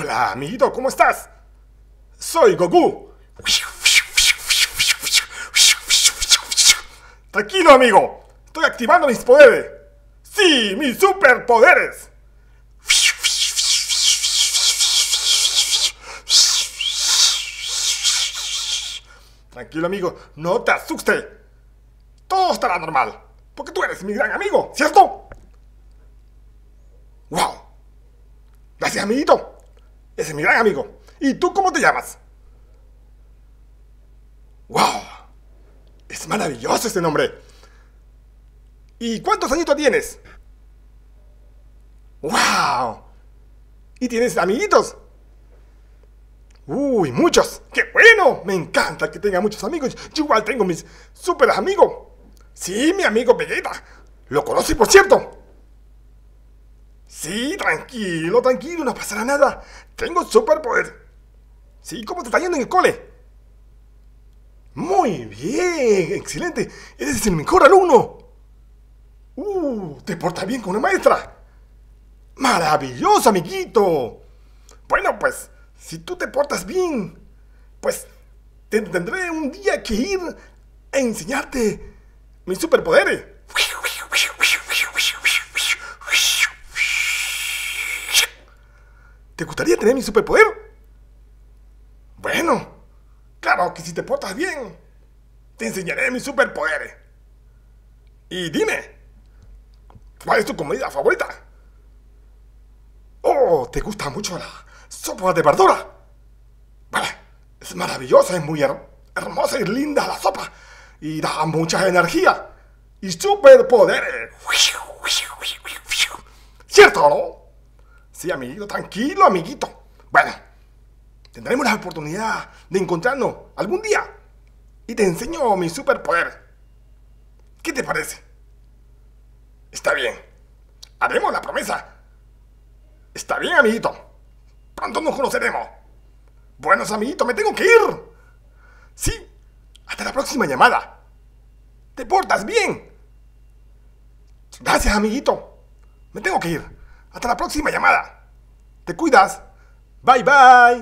Hola, amiguito, ¿cómo estás? Soy Goku. Tranquilo, amigo. Estoy activando mis poderes. Sí, mis superpoderes. Tranquilo, amigo. No te asustes. Todo estará normal. Porque tú eres mi gran amigo, ¿cierto? ¡Wow! Gracias, amiguito. Ese es mi gran amigo. ¿Y tú cómo te llamas? ¡Wow! Es maravilloso este nombre. ¿Y cuántos añitos tienes? ¡Wow! ¿Y tienes amiguitos? ¡Uy, muchos! ¡Qué bueno! Me encanta que tenga muchos amigos. Yo igual tengo mis super amigos. Sí, mi amigo Vegeta. Lo conocí, por cierto. Sí, tranquilo, tranquilo, no pasará nada. Tengo superpoder. Sí, ¿cómo te está yendo en el cole? Muy bien, excelente. Eres el mejor alumno. Uh, te portas bien con una maestra. Maravilloso, amiguito. Bueno, pues, si tú te portas bien, pues te tendré un día que ir a enseñarte mis superpoderes. ¿Te gustaría tener mi superpoder? Bueno, claro que si te portas bien, te enseñaré mis superpoderes. Y dime, ¿cuál es tu comida favorita? Oh, ¿te gusta mucho la sopa de verdura? Vale, es maravillosa, es muy hermosa y linda la sopa. Y da mucha energía. Y superpoderes. ¿Cierto, no? Sí, amiguito, tranquilo, amiguito. Bueno, tendremos la oportunidad de encontrarnos algún día y te enseño mi superpoder. ¿Qué te parece? Está bien. Haremos la promesa. Está bien, amiguito. Pronto nos conoceremos. Buenos amiguito, me tengo que ir. Sí, hasta la próxima llamada. ¿Te portas bien? Gracias, amiguito. Me tengo que ir. Hasta la próxima llamada. Te cuidas. Bye bye.